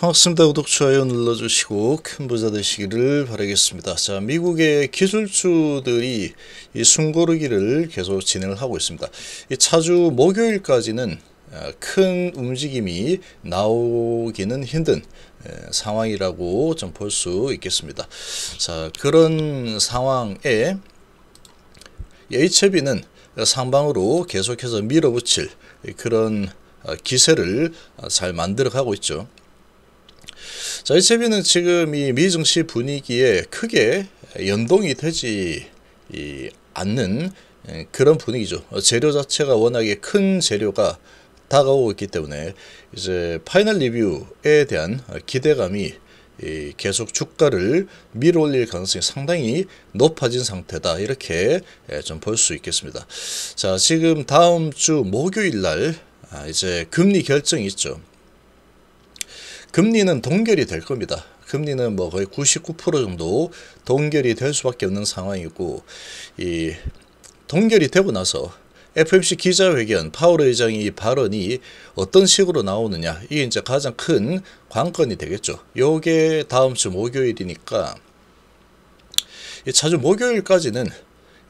반갑습니다. 구독, 좋아요 눌러주시고 큰 부자 되시기를 바라겠습니다. 자, 미국의 기술주들이 이 숨고르기를 계속 진행을 하고 있습니다. 이 차주 목요일까지는 아, 큰 움직임이 나오기는 힘든 상황이라고 좀 볼 수 있겠습니다. 자, 그런 상황에 HB는 상방으로 계속해서 밀어붙일 그런 아, 기세를 아, 잘 만들어 가고 있죠. 자, HIV는 지금 이미 증시 분위기에 크게 연동이 되지 않는 예, 그런 분위기죠. 어, 재료 자체가 워낙에 큰 재료가 다가오고 있기 때문에 이제 파이널 리뷰에 대한 기대감이 계속 주가를 밀어올릴 가능성이 상당히 높아진 상태다 이렇게 예, 좀볼 수 있겠습니다. 자 지금 다음 주 목요일 날 아, 이제 금리 결정이 있죠. 금리는 동결이 될 겁니다. 금리는 뭐 거의 99% 정도 동결이 될 수밖에 없는 상황이고 이 동결이 되고 나서 FMC 기자회견 파월 의장이 발언이 어떤 식으로 나오느냐 이게 이제 가장 큰 관건이 되겠죠. 요게 다음 주 목요일이니까 이 자주 목요일까지는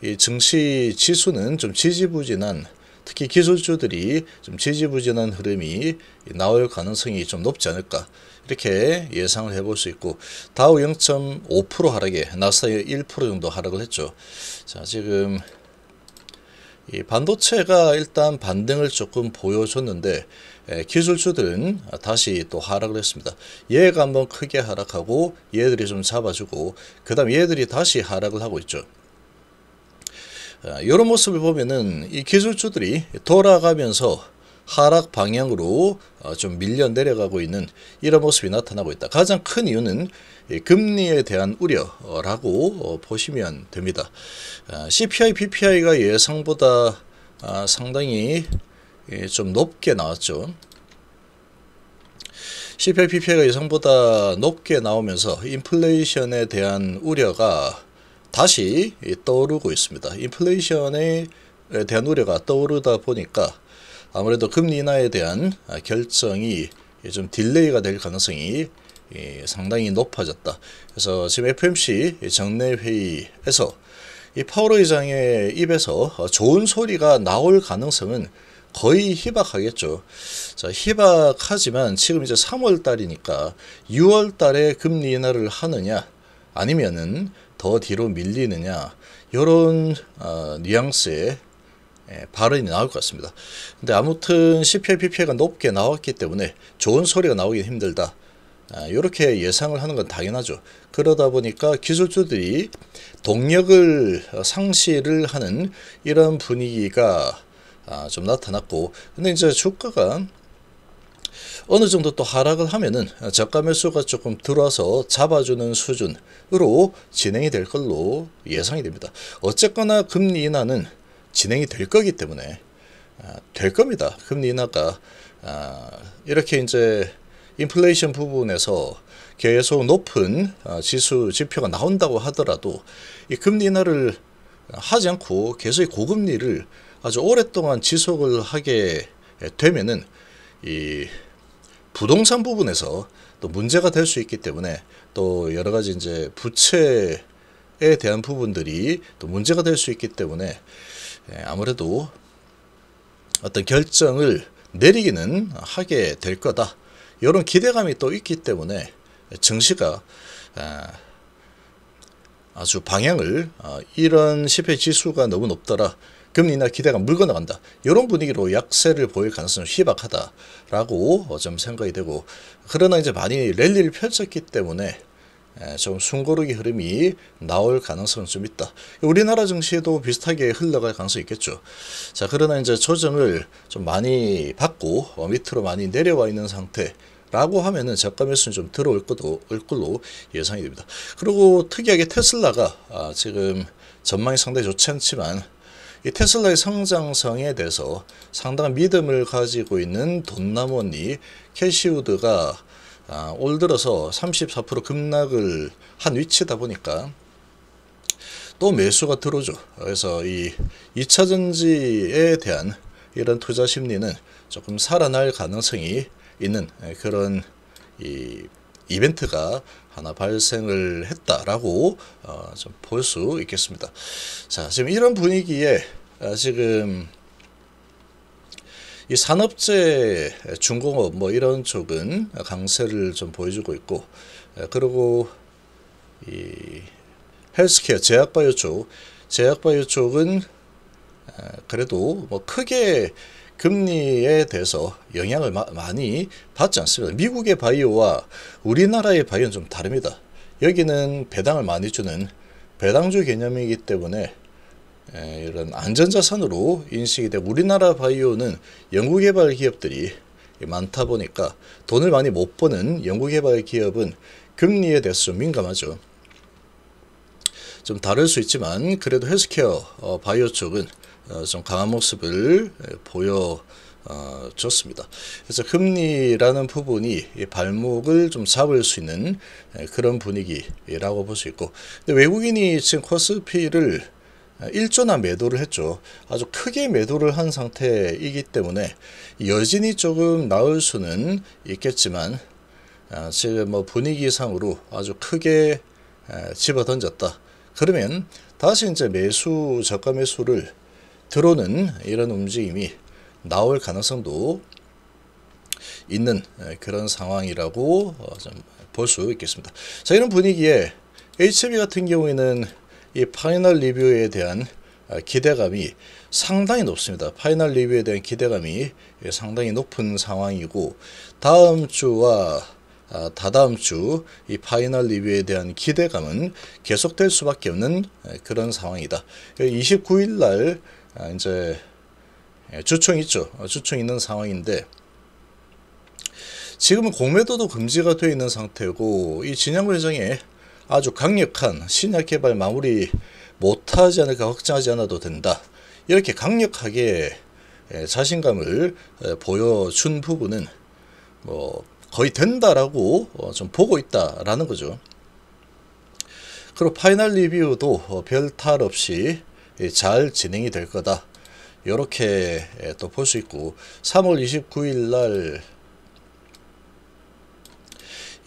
이 증시 지수는 좀 지지부진한 특히 기술주들이 좀 지지부진한 흐름이 나올 가능성이 좀 높지 않을까 이렇게 예상을 해볼 수 있고 다우 0.5% 하락에 나스닥1% 정도 하락을 했죠. 자 지금 이 반도체가 일단 반등을 조금 보여줬는데 예, 기술주들은 다시 또 하락을 했습니다. 얘가 한번 크게 하락하고 얘들이 좀 잡아주고 그 다음 얘들이 다시 하락을 하고 있죠. 아, 이런 모습을 보면은 이 기술주들이 돌아가면서 하락 방향으로 아, 좀 밀려 내려가고 있는 이런 모습이 나타나고 있다. 가장 큰 이유는 금리에 대한 우려라고 어, 보시면 됩니다. 아, CPI, PPI가 예상보다 상당히 예, 좀 높게 나왔죠. CPI, PPI가 예상보다 높게 나오면서 인플레이션에 대한 우려가 다시 떠오르고 있습니다. 인플레이션에 대한 우려가 떠오르다 보니까 아무래도 금리 인하에 대한 결정이 좀 딜레이가 될 가능성이 예, 상당히 높아졌다. 그래서 지금 FMC 정례 회의에서 이 파월 의장의 입에서 좋은 소리가 나올 가능성은 거의 희박하겠죠. 자, 희박하지만 지금 이제 3월 달이니까 6월 달에 금리 인하를 하느냐 아니면은 더 뒤로 밀리느냐 이런 어, 뉘앙스의 예, 발언이 나올 것 같습니다. 근데 아무튼 CPI, PPI가 높게 나왔기 때문에 좋은 소리가 나오긴 힘들다. 아, 이렇게 예상을 하는 건 당연하죠. 그러다 보니까 기술주들이 동력을 어, 상실을 하는 이런 분위기가 아, 좀 나타났고 근데 이제 주가가 어느 정도 또 하락을 하면은 저가 매수가 조금 들어와서 잡아주는 수준으로 진행이 될 걸로 예상이 됩니다. 어쨌거나 금리 인하는 진행이 될 거기 때문에 아, 될 겁니다. 금리 인하가 아, 이렇게 이제 인플레이션 부분에서 계속 높은 아, 지수 지표가 나온다고 하더라도 이 금리 인하를 하지 않고 계속 고금리를 아주 오랫동안 지속을 하게 되면은 이 부동산 부분에서 또 문제가 될 수 있기 때문에 또 여러 가지 이제 부채에 대한 부분들이 또 문제가 될 수 있기 때문에 예, 아무래도 어떤 결정을 내리기는 하게 될 거다. 이런 기대감이 또 있기 때문에 증시가 아, 아주 방향을 아, 이런 10회 지수가 너무 높더라. 금리 나기대가물건 나간다. 이런 분위기로 약세를 보일 가능성이 희박하다라고 좀 생각이 되고 그러나 이제 많이 랠리를 펼쳤기 때문에 좀 숨고르기 흐름이 나올 가능성은 좀 있다. 우리나라 증시에도 비슷하게 흘러갈 가능성이 있겠죠. 자, 그러나 이제 조정을 좀 많이 받고 어, 밑으로 많이 내려와 있는 상태. 라고 하면은 저가 매수는 좀 들어올 것도 올 걸로 예상이 됩니다. 그리고 특이하게 테슬라가 아, 지금 전망이 상당히 좋지 않지만 이 테슬라의 성장성에 대해서 상당한 믿음을 가지고 있는 돈나머니 캐시우드가 아, 올 들어서 34% 급락을 한 위치다 보니까 또 매수가 들어오죠. 그래서 이 2차전지에 대한 이런 투자 심리는 조금 살아날 가능성이 있는 예, 그런 이 이벤트가 하나 발생을 했다라고 어, 좀볼 수 있겠습니다. 자, 지금 이런 분위기에 아, 지금 이 산업재 중공업 뭐 이런 쪽은 강세를 좀 보여주고 있고 그리고 이 헬스케어 제약바이오 쪽 제약바이오 쪽은 그래도 뭐 크게 금리에 대해서 영향을 마, 많이 받지 않습니다. 미국의 바이오와 우리나라의 바이오는 좀 다릅니다. 여기는 배당을 많이 주는 배당주 개념이기 때문에 에, 이런 안전자산으로 인식이 되고 우리나라 바이오는 연구개발 기업들이 많다 보니까 돈을 많이 못 버는 연구개발 기업은 금리에 대해서 좀 민감하죠. 좀 다를 수 있지만 그래도 헬스케어 어, 바이오 쪽은 어, 좀 강한 모습을 예, 보여 어, 좋습니다. 그래서 금리라는 부분이 발목을 좀 잡을 수 있는 예, 그런 분위기라고 볼 수 있고 근데 외국인이 지금 코스피를 어, 일조나 매도를 했죠. 아주 크게 매도를 한 상태이기 때문에 여진이 조금 나을 수는 있겠지만 아, 지금 뭐 분위기상으로 아주 크게 집어던졌다. 그러면 다시 이제 매수 저가 매수를 들어오는 이런 움직임이 나올 가능성도 있는 그런 상황이라고 어, 볼수 있겠습니다. 자 이런 분위기에 HB e 같은 경우에는 이 파이널 리뷰에 대한 아, 기대감이 상당히 높습니다. 파이널 리뷰에 대한 기대감이 예, 상당히 높은 상황이고 다음 주와 아, 다다음 주 이 파이널 리뷰에 대한 기대감은 계속될 수밖에 없는 그런 상황이다. 29일 그러니까 날 아, 이제 예, 주총 있죠. 어, 주총 있는 상황인데 지금은 공매도도 금지가 되어 있는 상태고 이 진양구 회장이 아주 강력한 신약 개발 마무리 못하지 않을까 걱정하지 않아도 된다. 이렇게 강력하게 예, 자신감을 예, 보여준 부분은 뭐 거의 된다라고 어, 좀 보고 있다라는 거죠. 그리고 파이널 리뷰도 어, 별탈 없이 잘 진행이 될 거다. 이렇게 예, 또볼 수 있고 3월 29일 날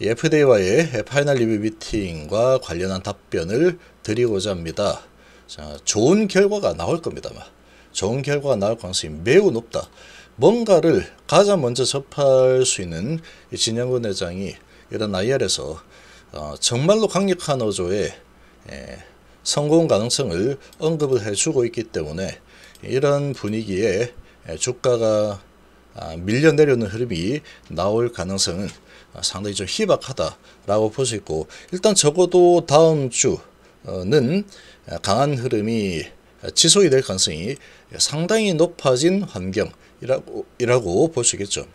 FDA와의 파이널 리뷰 미팅과 관련한 답변을 드리고자 합니다. 자, 좋은 결과가 나올 겁니다 좋은 결과가 나올 가능성이 매우 높다. 뭔가를 가장 먼저 접할 수 있는 진영근 회장이 이런 IR에서 어, 정말로 강력한 어조 에, 예, 성공 가능성을 언급을 해주고 있기 때문에 이런 분위기에 주가가 아, 밀려 내려오는 흐름이 나올 가능성은 상당히 좀 희박하다라고 볼 수 있고 일단 적어도 다음 주는 강한 흐름이 지속이 될 가능성이 상당히 높아진 환경이라고 이라고 볼수 있겠죠.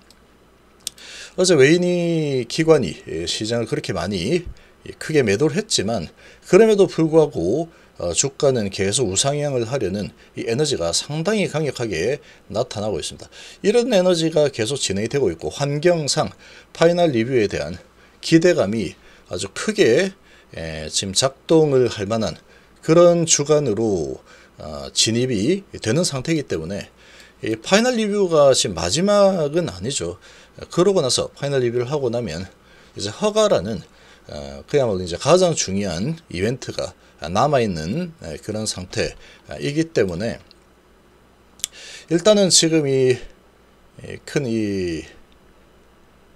어제 외인이 기관이 예, 시장을 그렇게 많이 예, 크게 매도를 했지만 그럼에도 불구하고 어, 주가는 계속 우상향을 하려는 이 에너지가 상당히 강력하게 나타나고 있습니다. 이런 에너지가 계속 진행이 되고 있고 환경상 파이널 리뷰에 대한 기대감이 아주 크게 예, 지금 작동을 할 만한 그런 주간으로 어, 진입이 되는 상태이기 때문에 이 파이널 리뷰가 지금 마지막은 아니죠. 그러고 나서 파이널 리뷰를 하고 나면 이제 허가라는 어, 그야말로 이제 가장 중요한 이벤트가 남아있는 그런 상태이기 아, 때문에 일단은 지금 이 큰 이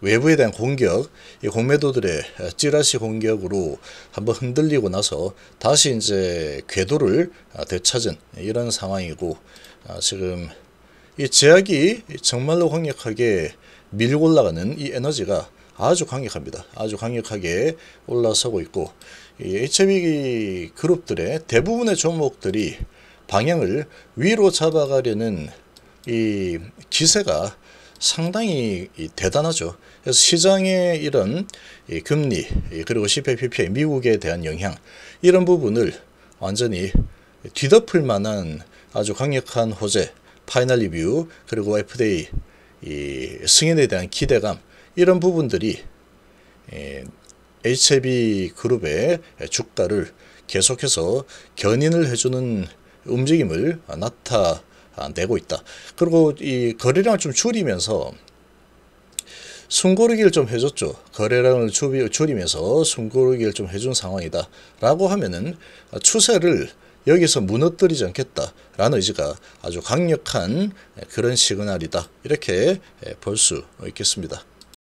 외부에 대한 공격, 이 공매도들의 어, 찌라시 공격으로 한번 흔들리고 나서 다시 이제 궤도를 아, 되찾은 이런 상황이고 아, 지금 이 제약이 정말로 강력하게 밀고 올라가는 이 에너지가 아주 강력합니다. 아주 강력하게 올라서고 있고 HB 그룹들의 대부분의 종목들이 방향을 위로 잡아가려는 이 기세가 상당히 대단하죠. 그래서 시장의 이런 금리 그리고 c p p p 미국에 대한 영향 이런 부분을 완전히 뒤덮을 만한 아주 강력한 호재 파이널 리뷰 그리고 FDA 승인에 대한 기대감 이런 부분들이 예, HB 그룹의 주가를 계속해서 견인을 해주는 움직임을 나타내고 있다. 그리고 이 거래량을 좀 줄이면서 숨고르기를 좀 해줬죠. 거래량을 줄이면서 숨고르기를 좀 해준 상황이다. 라고 하면은 추세를 여기서 무너뜨리지 않겠다라는 의지가 아주 강력한 그런 시그널이다. 이렇게 볼 수 있겠습니다.